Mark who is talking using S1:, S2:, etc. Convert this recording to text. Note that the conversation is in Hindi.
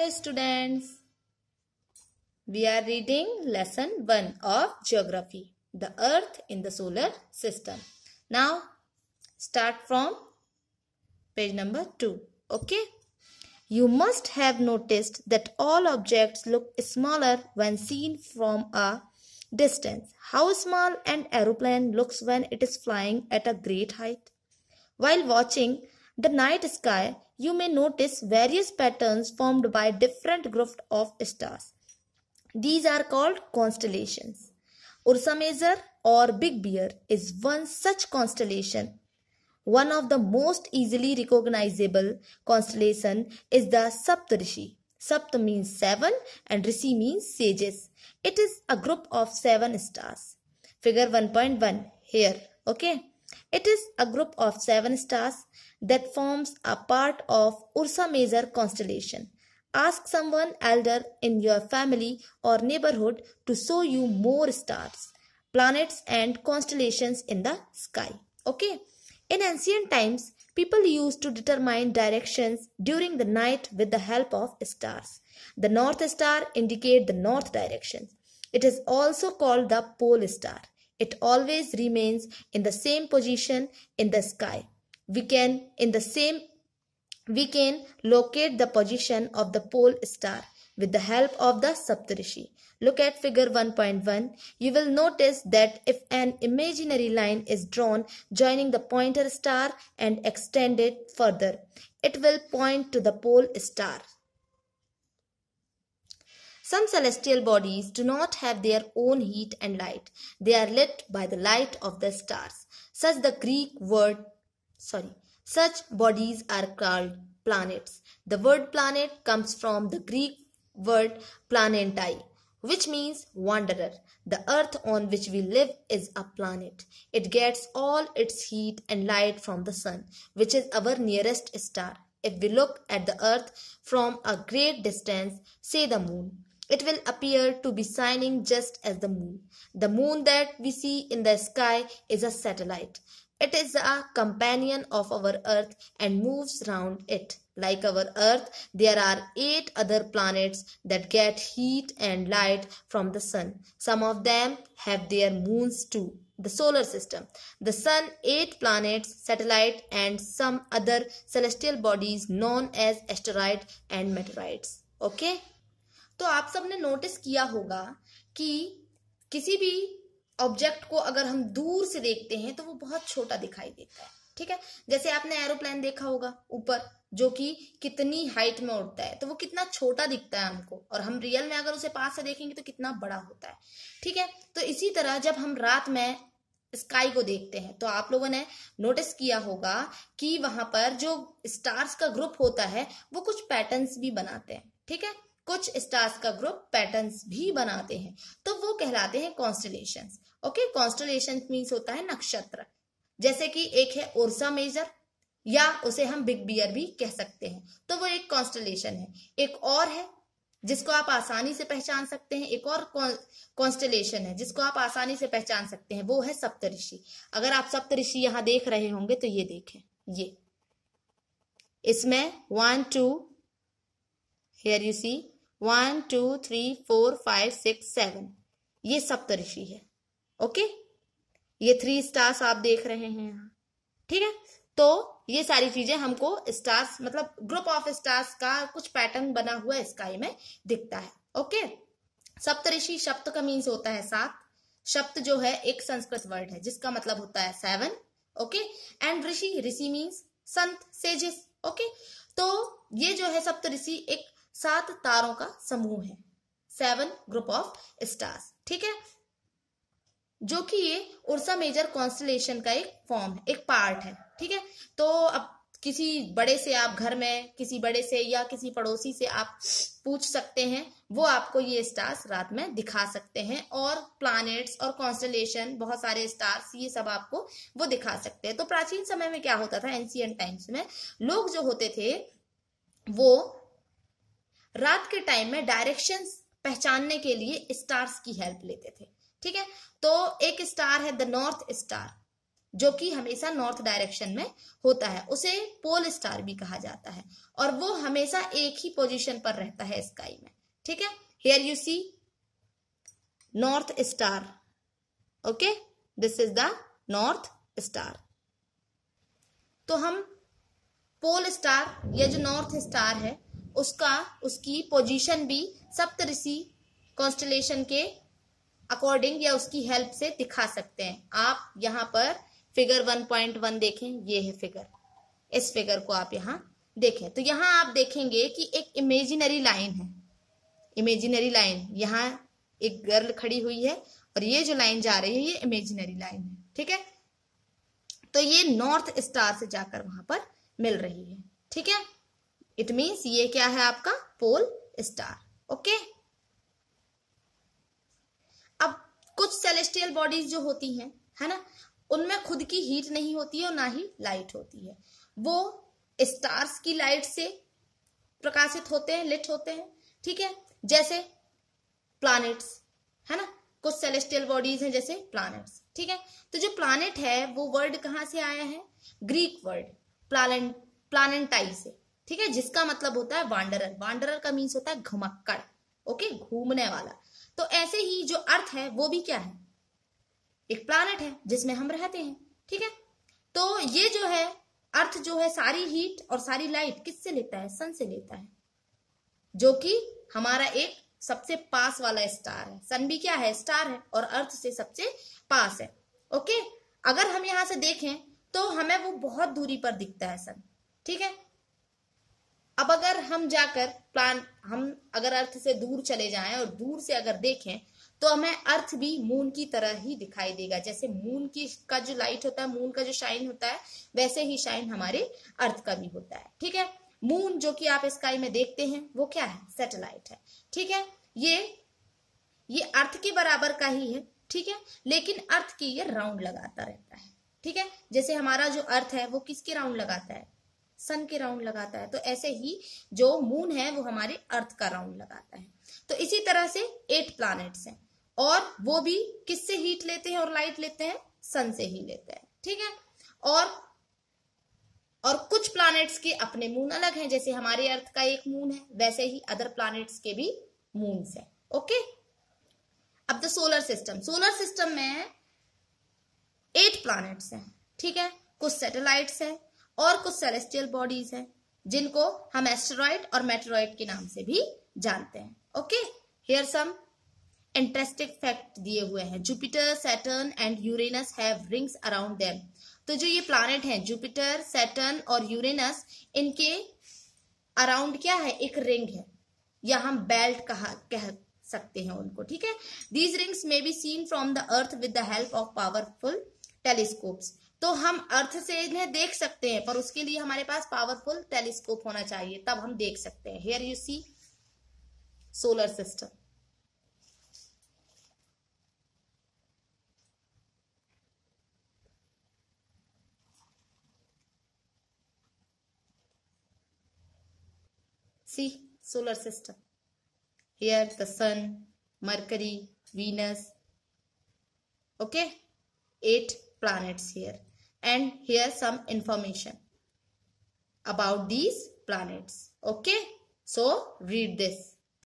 S1: Hello students. We are reading lesson 1 of geography, the earth in the solar system. Now start from page number 2. Okay. You must have noticed that all objects look smaller when seen from a distance. How small an aeroplane looks when it is flying at a great height. While watching the night sky, you may notice various patterns formed by different groups of stars. These are called constellations. Ursa Major or Big Bear is one such constellation. One of the most easily recognizable constellation is the Saptarishi. Sapta means seven and Rishi means sages. It is a group of seven stars. Figure 1.1 here. Okay. It is a group of seven stars that forms a part of Ursa Major constellation. Ask someone elder in your family or neighborhood to show you more stars, planets and constellations in the sky. Okay. In ancient times, people used to determine directions during the night with the help of stars. The north star indicates the north direction. It is also called the pole star. It always remains in the same position in the sky. We can in the same we can locate the position of the pole star with the help of the Saptarishi. Look at figure 1.1. You will notice that if an imaginary line is drawn joining the pointer star and extended further, it will point to the pole star. Some celestial bodies do not have their own heat and light. They are lit by the light of the stars. Such the Greek word sorry, such bodies are called planets. The word planet comes from the Greek word planetai, which means wanderer. The earth on which we live is a planet. It gets all its heat and light from the sun, which is our nearest star. If we look at the earth from a great distance, say the moon, it will appear to be shining just as the moon. The moon that we see in the sky is a satellite. It is a companion of our Earth and moves round it. Like our Earth, there are eight other planets that get heat and light from the Sun. Some of them have their moons too. The solar system. The Sun, eight planets, satellite, and some other celestial bodies known as asteroid and meteorites. Okay? तो आप सबने नोटिस किया होगा कि किसी भी ऑब्जेक्ट को अगर हम दूर से देखते हैं तो वो बहुत छोटा दिखाई देता है ठीक है जैसे आपने एरोप्लेन देखा होगा ऊपर जो कि कितनी हाइट में उड़ता है तो वो कितना छोटा दिखता है हमको और हम रियल में अगर उसे पास से देखेंगे तो कितना बड़ा होता है ठीक है तो इसी तरह जब हम रात में स्काई को देखते हैं तो आप लोगों ने नोटिस किया होगा कि वहां पर जो स्टार्स का ग्रुप होता है वो कुछ पैटर्न्स भी बनाते हैं ठीक है कुछ स्टार्स का ग्रुप पैटर्न्स भी बनाते हैं तो वो कहलाते हैं कॉन्स्टलेशन ओके कॉन्स्टलेशन मीन्स होता है नक्षत्र जैसे कि एक है ओरसा मेजर या उसे हम बिग बियर भी कह सकते हैं तो वो एक कॉन्स्टलेशन है एक और है जिसको आप आसानी से पहचान सकते हैं एक और कॉन्स्टलेशन है जिसको आप आसानी से पहचान सकते हैं वो है सप्तऋषि अगर आप सप्तऋषि यहाँ देख रहे होंगे तो ये देखें ये इसमें one two here you see one two three four five six seven ये सप्तऋषि है ओके ये थ्री स्टार्स आप देख रहे हैं यहाँ ठीक है तो ये सारी चीजें हमको स्टार्स मतलब ग्रुप ऑफ स्टार्स का कुछ पैटर्न बना हुआ स्काई में दिखता है ओके सप्तऋषि शब्द का मीन्स होता है सात शब्द जो है एक संस्कृत वर्ड है जिसका मतलब होता है seven okay and rishi rishi means संत सेजेस ओके तो ये जो है सप्तऋषि एक सात तारों का समूह है सेवन ग्रुप ऑफ स्टार्स ठीक है जो कि ये उर्सा मेजर कॉन्स्टलेशन का एक फॉर्म है एक पार्ट है ठीक है तो अब किसी बड़े से आप घर में किसी बड़े से या किसी पड़ोसी से आप पूछ सकते हैं वो आपको ये स्टार्स रात में दिखा सकते हैं और प्लैनेट्स और कॉन्स्टलेशन बहुत सारे स्टार्स ये सब आपको वो दिखा सकते हैं तो प्राचीन समय में क्या होता था एंशियन टाइम्स में लोग जो होते थे वो रात के टाइम में डायरेक्शन पहचानने के लिए स्टार्स की हेल्प लेते थे ठीक है तो एक स्टार है द नॉर्थ स्टार जो कि हमेशा नॉर्थ डायरेक्शन में होता है उसे पोल स्टार भी कहा जाता है और वो हमेशा एक ही पोजीशन पर रहता है स्काई में ठीक है here you see north star okay this is the north star तो हम पोल स्टार या जो नॉर्थ स्टार है उसका उसकी पोजीशन भी सप्तऋषि कॉन्स्टलेशन के अकॉर्डिंग या उसकी हेल्प से दिखा सकते हैं आप यहाँ पर फिगर 1.1 देखें ये है फिगर इस फिगर को आप यहाँ देखें तो यहाँ आप देखेंगे कि एक इमेजिनरी लाइन है इमेजिनरी लाइन यहाँ एक गर्ल खड़ी हुई है और ये जो लाइन जा रही है ये इमेजिनरी लाइन है ठीक है तो ये नॉर्थ स्टार से जाकर वहां पर मिल रही है ठीक है इट मीन्स ये क्या है आपका पोल स्टार ओके अब कुछ सेलेस्टियल बॉडीज जो होती हैं है ना उनमें खुद की हीट नहीं होती है और ना ही लाइट होती है वो स्टार्स की लाइट से प्रकाशित होते हैं लिट होते हैं ठीक है जैसे प्लैनेट्स है ना कुछ सेलेस्टियल बॉडीज हैं जैसे प्लैनेट्स ठीक है तो जो प्लानिट है वो वर्ड कहाँ से आया है ग्रीक वर्ड प्लान प्लानटाई से ठीक है जिसका मतलब होता है वांडरर वांडरर का मीन्स होता है घमक्कड़ ओके घूमने वाला तो ऐसे ही जो अर्थ है वो भी क्या है एक प्लानट है जिसमें हम रहते हैं ठीक है तो ये जो है अर्थ जो है सारी हीट और सारी लाइट किससे लेता है सन से लेता है जो कि हमारा एक सबसे पास वाला स्टार है सन भी क्या है स्टार है और अर्थ से सबसे पास है ओके अगर हम यहां से देखें तो हमें वो बहुत दूरी पर दिखता है सन ठीक है अब अगर हम जाकर प्लान हम अगर अर्थ से दूर चले जाएं और दूर से अगर देखें तो हमें अर्थ भी मून की तरह ही दिखाई देगा जैसे मून की का जो लाइट होता है मून का जो शाइन होता है वैसे ही शाइन हमारे अर्थ का भी होता है ठीक है मून जो कि आप स्काई में देखते हैं वो क्या है सेटेलाइट है ठीक है ये ये अर्थ के बराबर का ही है ठीक है लेकिन अर्थ की ये राउंड लगाता रहता है ठीक है जैसे हमारा जो अर्थ है वो किसके राउंड लगाता है सन के राउंड लगाता है तो ऐसे ही जो मून है वो हमारे अर्थ का राउंड लगाता है तो इसी तरह से एट प्लानिट्स हैं और वो भी किससे हीट लेते हैं और लाइट लेते हैं सन से ही लेते हैं ठीक है और और कुछ प्लानिट्स के अपने मून अलग हैं जैसे हमारे अर्थ का एक मून है वैसे ही अदर प्लानिट्स के भी मून्स हैं ओके अब the solar system solar system में एट प्लानिट्स हैं ठीक है कुछ सैटेलाइट्स हैं और कुछ सेलेस्टियल बॉडीज हैं जिनको हम एस्टेरॉइड और मेट्रॉइड के नाम से भी जानते हैं okay here some interesting fact दिए हुए हैं Jupiter Saturn and Uranus have rings around them तो जो ये प्लानट हैं जुपिटर सैटर्न और यूरेनस इनके अराउंड क्या है एक रिंग है या हम बेल्ट कहा कह सकते हैं उनको ठीक है these rings may be seen from the earth with the help of powerful telescopes तो हम अर्थ से इन्हें देख सकते हैं पर उसके लिए हमारे पास पावरफुल टेलीस्कोप होना चाहिए तब हम देख सकते हैं here you see solar system see solar system here the sun Mercury Venus okay eight planets here and here some information about these planets. Okay. So read this.